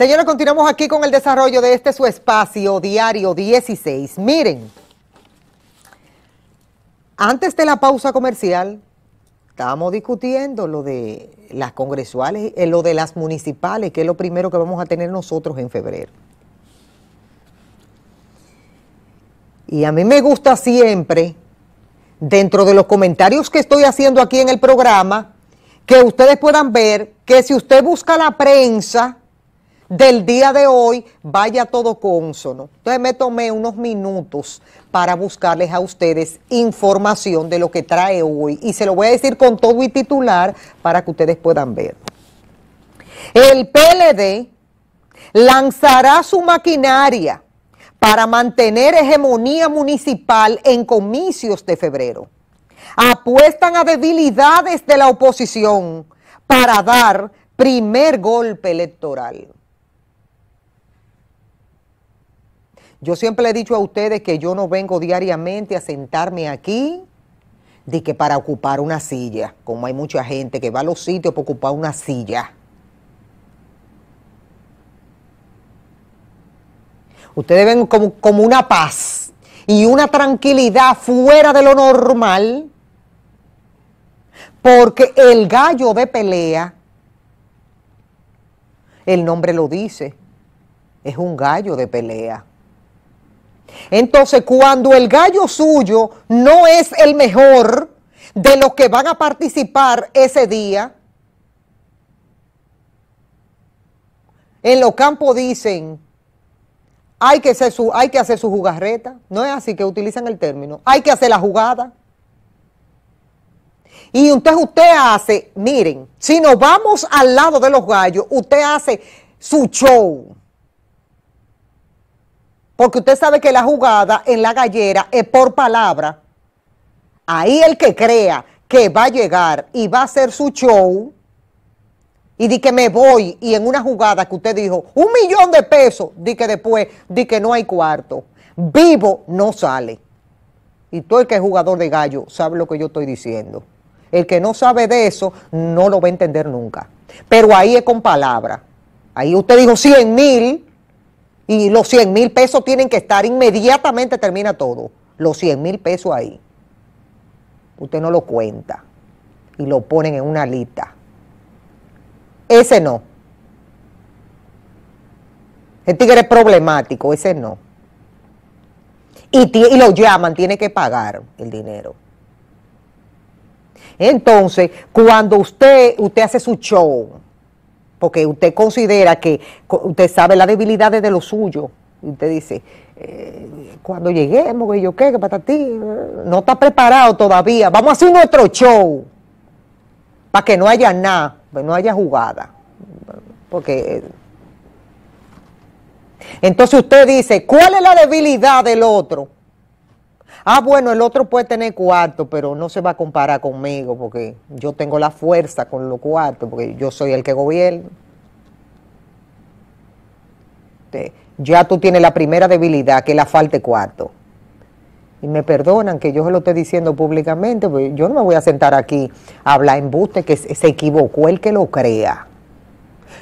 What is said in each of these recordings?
Señores, continuamos aquí con el desarrollo de este su espacio diario 16. Miren, antes de la pausa comercial, estábamos discutiendo lo de las congresuales, eh, lo de las municipales, que es lo primero que vamos a tener nosotros en febrero. Y a mí me gusta siempre, dentro de los comentarios que estoy haciendo aquí en el programa, que ustedes puedan ver que si usted busca la prensa, del día de hoy vaya todo consono. Entonces me tomé unos minutos para buscarles a ustedes información de lo que trae hoy y se lo voy a decir con todo y titular para que ustedes puedan ver. El PLD lanzará su maquinaria para mantener hegemonía municipal en comicios de febrero. Apuestan a debilidades de la oposición para dar primer golpe electoral. Yo siempre le he dicho a ustedes que yo no vengo diariamente a sentarme aquí de que para ocupar una silla, como hay mucha gente que va a los sitios para ocupar una silla. Ustedes ven como, como una paz y una tranquilidad fuera de lo normal, porque el gallo de pelea, el nombre lo dice, es un gallo de pelea. Entonces, cuando el gallo suyo no es el mejor de los que van a participar ese día, en los campos dicen, hay que, hacer su, hay que hacer su jugarreta, no es así que utilizan el término, hay que hacer la jugada. Y entonces usted hace, miren, si nos vamos al lado de los gallos, usted hace su show porque usted sabe que la jugada en la gallera es por palabra. Ahí el que crea que va a llegar y va a hacer su show y di que me voy y en una jugada que usted dijo un millón de pesos, di que después, di que no hay cuarto. Vivo no sale. Y tú, el que es jugador de gallo sabe lo que yo estoy diciendo. El que no sabe de eso no lo va a entender nunca. Pero ahí es con palabra. Ahí usted dijo 100 mil y los 100 mil pesos tienen que estar, inmediatamente termina todo, los 100 mil pesos ahí. Usted no lo cuenta y lo ponen en una lista. Ese no. El tigre es problemático, ese no. Y, lo llaman, tiene que pagar el dinero. Entonces, cuando usted, usted hace su show, porque usted considera que usted sabe las debilidades de lo suyo. Y usted dice, eh, cuando lleguemos, que yo qué, que ti no está preparado todavía, vamos a hacer nuestro show, para que no haya nada, no haya jugada. Porque. Eh, entonces usted dice, ¿cuál es la debilidad del otro? ah, bueno, el otro puede tener cuarto, pero no se va a comparar conmigo porque yo tengo la fuerza con los cuartos, porque yo soy el que gobierna. Ya tú tienes la primera debilidad, que es la falta de cuarto. Y me perdonan que yo se lo estoy diciendo públicamente, porque yo no me voy a sentar aquí a hablar buste, que se equivocó el que lo crea.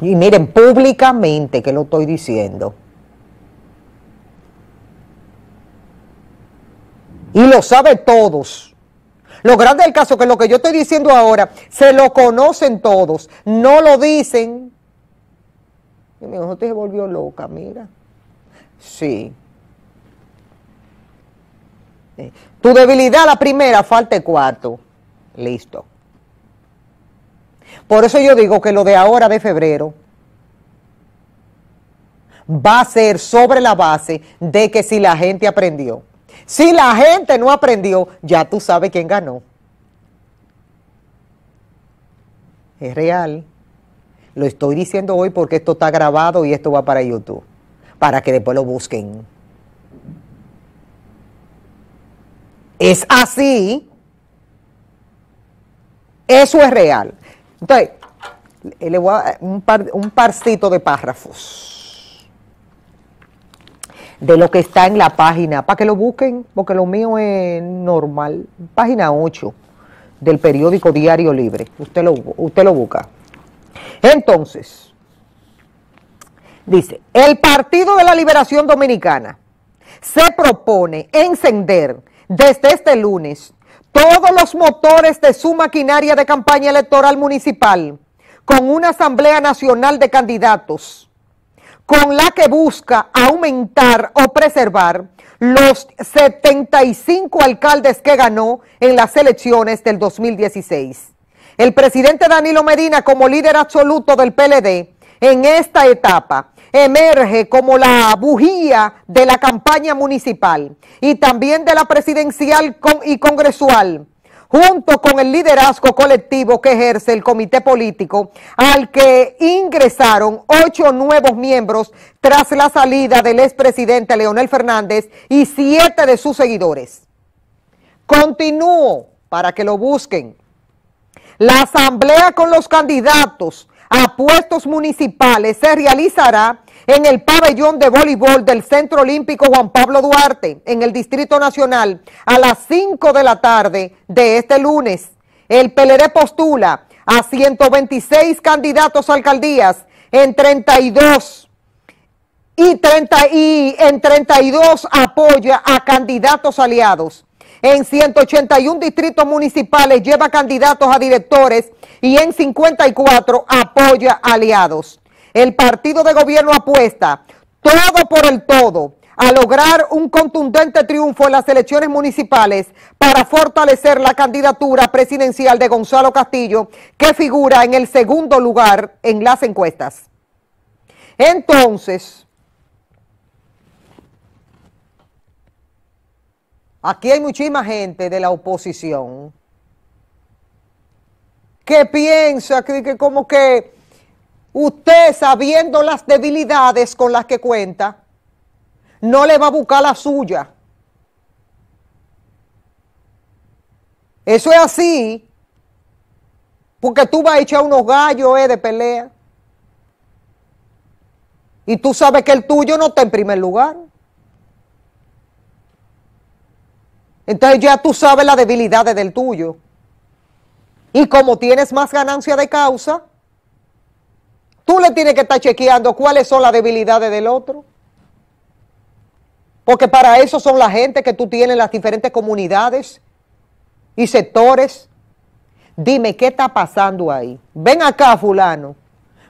Y miren, públicamente que lo estoy diciendo. y lo sabe todos. Lo grande del caso es que lo que yo estoy diciendo ahora se lo conocen todos, no lo dicen. mi se volvió loca, mira. Sí. Eh, tu debilidad, la primera, falta el cuarto. Listo. Por eso yo digo que lo de ahora de febrero va a ser sobre la base de que si la gente aprendió. Si la gente no aprendió, ya tú sabes quién ganó. Es real. Lo estoy diciendo hoy porque esto está grabado y esto va para YouTube, para que después lo busquen. Es así. Eso es real. Entonces, le voy a un, par, un parcito de párrafos de lo que está en la página, para que lo busquen, porque lo mío es normal. Página 8 del periódico Diario Libre. Usted lo, usted lo busca. Entonces, dice, el Partido de la Liberación Dominicana se propone encender desde este lunes todos los motores de su maquinaria de campaña electoral municipal con una Asamblea Nacional de Candidatos con la que busca aumentar o preservar los 75 alcaldes que ganó en las elecciones del 2016. El presidente Danilo Medina, como líder absoluto del PLD, en esta etapa emerge como la bujía de la campaña municipal y también de la presidencial y congresual junto con el liderazgo colectivo que ejerce el comité político, al que ingresaron ocho nuevos miembros tras la salida del expresidente Leonel Fernández y siete de sus seguidores. Continúo para que lo busquen. La asamblea con los candidatos a puestos municipales se realizará en el pabellón de voleibol del Centro Olímpico Juan Pablo Duarte, en el Distrito Nacional, a las 5 de la tarde de este lunes. El PLD postula a 126 candidatos a alcaldías en 32 y, y en 32 apoya a candidatos aliados. En 181 distritos municipales lleva candidatos a directores y en 54 apoya aliados el partido de gobierno apuesta todo por el todo a lograr un contundente triunfo en las elecciones municipales para fortalecer la candidatura presidencial de Gonzalo Castillo, que figura en el segundo lugar en las encuestas. Entonces, aquí hay muchísima gente de la oposición que piensa que, que como que usted sabiendo las debilidades con las que cuenta, no le va a buscar la suya. Eso es así, porque tú vas a echar unos gallos eh, de pelea. Y tú sabes que el tuyo no está en primer lugar. Entonces ya tú sabes las debilidades del tuyo. Y como tienes más ganancia de causa, Tú le tienes que estar chequeando cuáles son las debilidades del otro. Porque para eso son la gente que tú tienes en las diferentes comunidades y sectores. Dime, ¿qué está pasando ahí? Ven acá, fulano.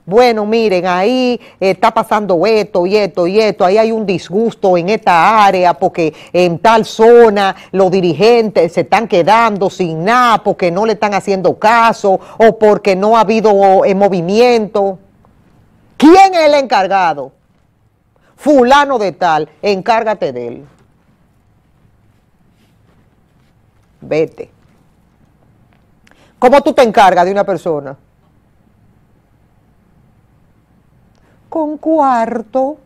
Bueno, miren, ahí eh, está pasando esto y esto y esto. Ahí hay un disgusto en esta área porque en tal zona los dirigentes se están quedando sin nada porque no le están haciendo caso o porque no ha habido eh, movimiento. ¿Quién es el encargado? Fulano de tal, encárgate de él. Vete. ¿Cómo tú te encargas de una persona? Con cuarto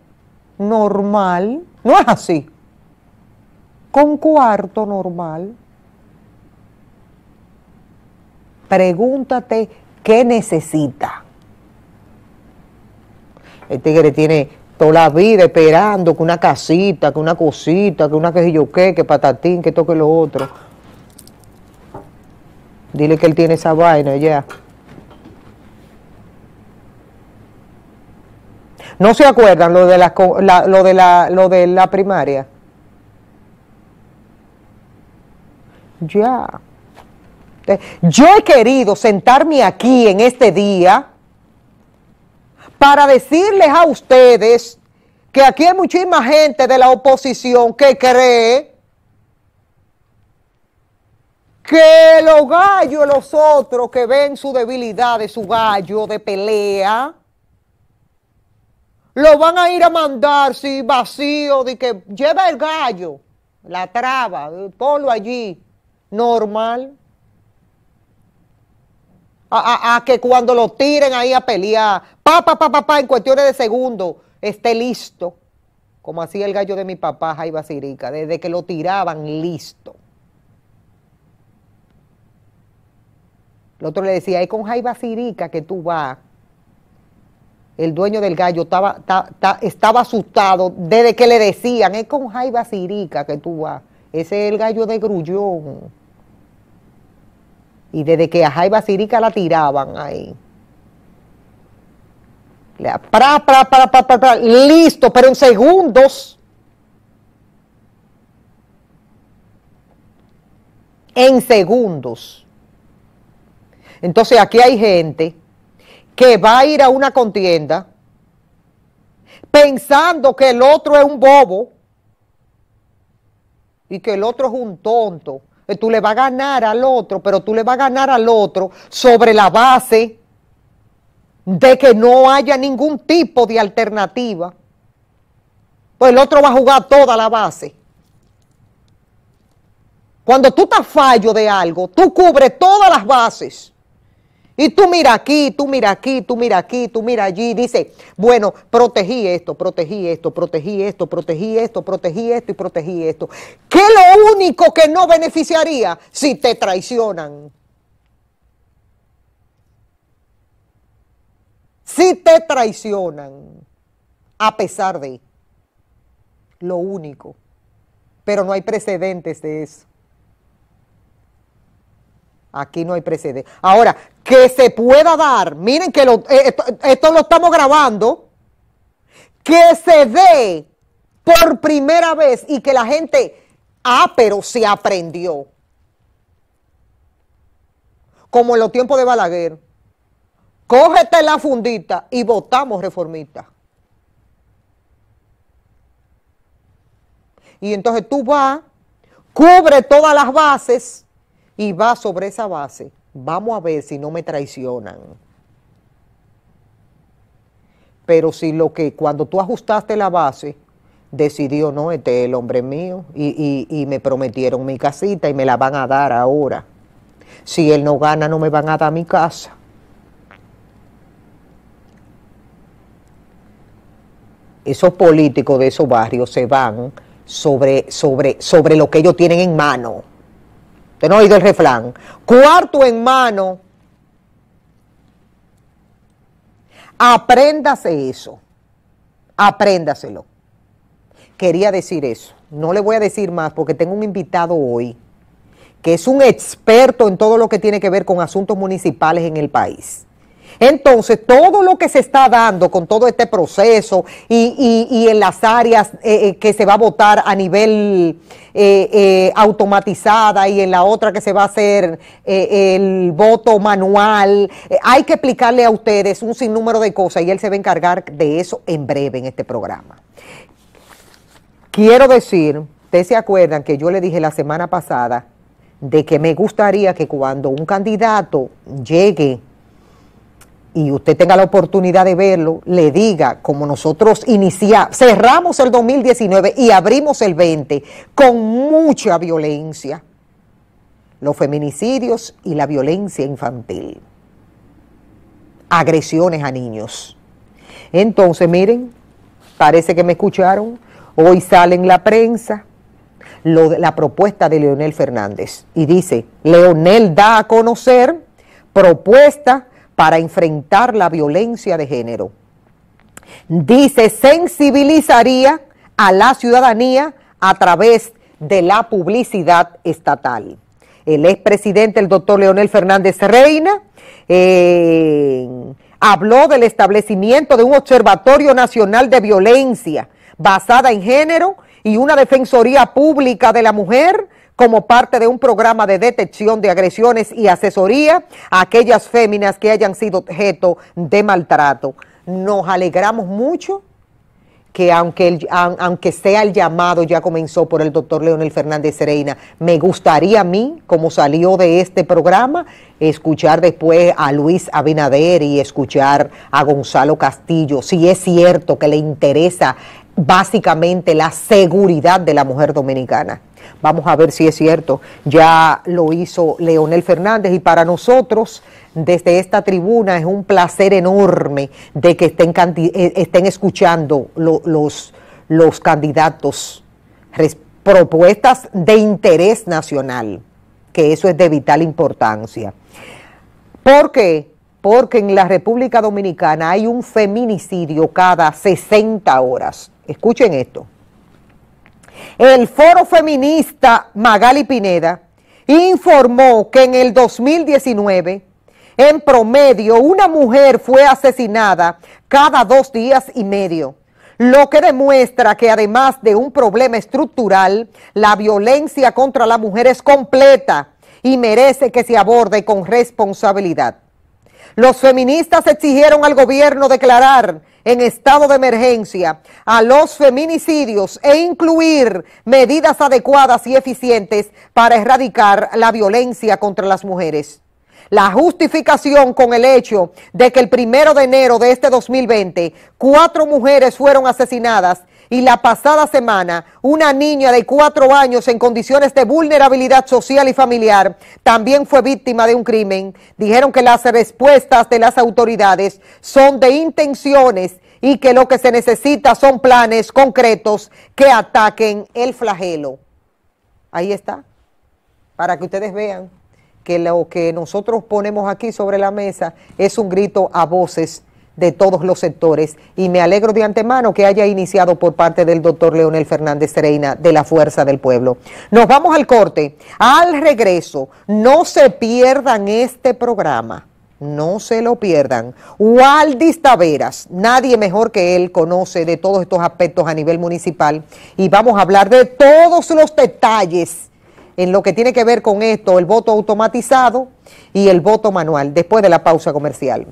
normal. No es así. Con cuarto normal. Pregúntate qué necesita. El tigre tiene toda la vida esperando que una casita, que una cosita, que una que yo qué, que patatín, que toque lo otro. Dile que él tiene esa vaina ya. ¿No se acuerdan lo de lo de lo de la primaria? Ya. Yo he querido sentarme aquí en este día para decirles a ustedes que aquí hay muchísima gente de la oposición que cree que los gallos, los otros que ven su debilidad de su gallo de pelea, lo van a ir a mandar, si vacío, de que lleva el gallo, la traba, ponlo allí, normal a, que cuando lo tiren ahí a pelear, pa, pa, pa, pa, en cuestiones de segundos, esté listo. Como hacía el gallo de mi papá, Jaiba Sirica, desde que lo tiraban, listo. El otro le decía, es con Jaiba Sirica que tú vas. El dueño del gallo estaba, estaba asustado desde que le decían, es con Jaiba Sirica que tú vas. Ese es el gallo de Grullón. Y desde que a Jaiba Sirica la tiraban ahí. para para listo, pero en segundos. En segundos. Entonces aquí hay gente que va a ir a una contienda pensando que el otro es un bobo y que el otro es un tonto eh, tú le vas a ganar al otro, pero tú le vas a ganar al otro sobre la base de que no haya ningún tipo de alternativa. Pues el otro va a jugar toda la base. Cuando tú estás fallo de algo, tú cubres todas las bases. Y tú mira aquí, tú mira aquí, tú mira aquí, tú mira allí. Dice, bueno, protegí esto, protegí esto, protegí esto, protegí esto, protegí esto y protegí esto. ¿Qué es lo único que no beneficiaría si te traicionan? Si te traicionan, a pesar de lo único, pero no hay precedentes de eso. Aquí no hay precedentes. Ahora, que se pueda dar, miren que eh, esto lo estamos grabando, que se dé por primera vez y que la gente Ah, pero se aprendió. Como en los tiempos de Balaguer. Cógete la fundita y votamos reformista. Y entonces tú vas, cubre todas las bases y vas sobre esa base. Vamos a ver si no me traicionan. Pero si lo que cuando tú ajustaste la base decidió, no, este es el hombre mío, y, me prometieron mi casita y me la van a dar ahora. Si él no gana, no me van a dar mi casa. Esos políticos de esos barrios se van sobre, sobre, sobre lo que ellos tienen en mano. te no oído el refrán. Cuarto en mano. Apréndase eso. Apréndaselo. Quería decir eso. No le voy a decir más porque tengo un invitado hoy que es un experto en todo lo que tiene que ver con asuntos municipales en el país. Entonces, todo lo que se está dando con todo este proceso y, en las áreas eh, eh, que se va a votar a nivel eh, automatizada y en la otra que se va a hacer el voto manual, hay que explicarle a ustedes un sinnúmero de cosas y él se va a encargar de eso en breve en este programa. Quiero decir, ustedes se acuerdan que yo le dije la semana pasada de que me gustaría que cuando un candidato llegue y usted tenga la oportunidad de verlo, le diga, como nosotros iniciamos, cerramos el 2019 y abrimos el 20 con mucha violencia, los feminicidios y la violencia infantil, agresiones a niños. Entonces, miren, parece que me escucharon, Hoy sale en la prensa la propuesta de Leonel Fernández y dice, Leonel da a conocer propuesta para enfrentar la violencia de género. Dice, sensibilizaría a la ciudadanía a través de la publicidad estatal. El expresidente, el doctor Leonel Fernández Reina, eh, habló del establecimiento de un observatorio nacional de violencia basada en género y una defensoría pública de la mujer como parte de un programa de detección de agresiones y asesoría a aquellas féminas que hayan sido objeto de maltrato. Nos alegramos mucho que aunque, aunque sea el llamado ya comenzó por el doctor Leonel Fernández Serena, me gustaría a mí, como salió de este programa, escuchar después a Luis Abinader y escuchar a Gonzalo Castillo, si es cierto que le interesa básicamente la seguridad de la mujer dominicana. Vamos a ver si es cierto. Ya lo hizo Leonel Fernández y para nosotros desde esta tribuna es un placer enorme de que estén, eh, estén escuchando los, los candidatos propuestas de interés nacional, que eso es de vital importancia. Porque porque en la República Dominicana hay un feminicidio cada 60 horas. Escuchen esto. El foro feminista Magali Pineda informó que en el 2019, en promedio, una mujer fue asesinada cada dos días y medio, lo que demuestra que además de un problema estructural, la violencia contra la mujer es completa y merece que se aborde con responsabilidad. Los feministas exigieron al gobierno declarar en estado de emergencia a los feminicidios e incluir medidas adecuadas y eficientes para erradicar la violencia contra las mujeres. La justificación con el hecho de que el primero de enero de este 2020 cuatro mujeres fueron asesinadas y la pasada semana una niña de cuatro años en condiciones de vulnerabilidad social y familiar también fue víctima de un crimen. Dijeron que las respuestas de las autoridades son de intenciones y que lo que se necesita son planes concretos que ataquen el flagelo. Ahí está, para que ustedes vean que lo que nosotros ponemos aquí sobre la mesa es un grito a voces de todos los sectores y me alegro de antemano que haya iniciado por parte del doctor Leonel Fernández Sereina de la Fuerza del Pueblo. Nos vamos al corte. Al regreso, no se pierdan este programa. No se lo pierdan. Waldis Taveras, nadie mejor que él conoce de todos estos aspectos a nivel municipal y vamos a hablar de todos los detalles en lo que tiene que ver con esto, el voto automatizado y el voto manual, después de la pausa comercial.